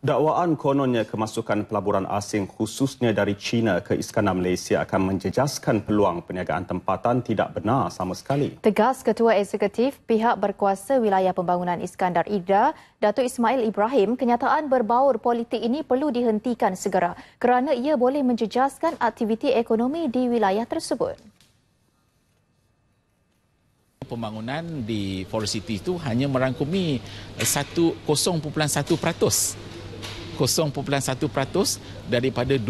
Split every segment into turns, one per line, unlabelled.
Dakwaan kononnya kemasukan pelaburan asing khususnya dari China ke Iskandar Malaysia akan menjejaskan peluang perniagaan tempatan tidak benar sama sekali.
Tegas Ketua Eksekutif Pihak Berkuasa Wilayah Pembangunan Iskandar Ida, Datuk Ismail Ibrahim, kenyataan berbaur politik ini perlu dihentikan segera kerana ia boleh menjejaskan aktiviti ekonomi di wilayah tersebut.
Pembangunan di Forest City itu hanya merangkumi 1.01%. 0.1% daripada 2200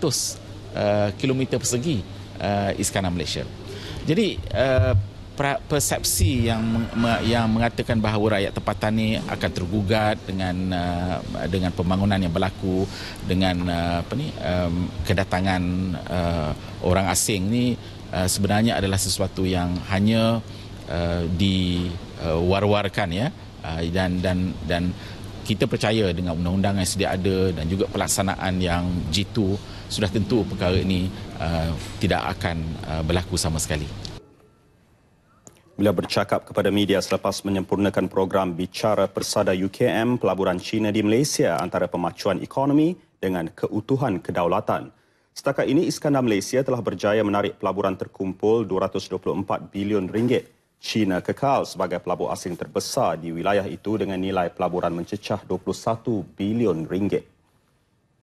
uh, km persegi uh, Iskandar Malaysia. Jadi uh, persepsi yang yang mengatakan bahawa rakyat tempatan ini akan tergugat dengan uh, dengan pembangunan yang berlaku dengan uh, apa ni um, kedatangan uh, orang asing ni uh, sebenarnya adalah sesuatu yang hanya uh, di uh, warkan ya uh, dan dan dan kita percaya dengan undang-undang yang sedia ada dan juga pelaksanaan yang jitu sudah tentu perkara ini
uh, tidak akan
uh, berlaku sama
sekali. Beliau bercakap kepada media selepas menyempurnakan program Bicara Persada UKM Pelaburan China di Malaysia antara pemacuan ekonomi dengan keutuhan kedaulatan. Setakat ini Iskandar Malaysia telah berjaya menarik pelaburan terkumpul 224 bilion ringgit China kekal sebagai pelabur asing terbesar di wilayah itu dengan nilai pelaburan mencecah 21 bilion ringgit.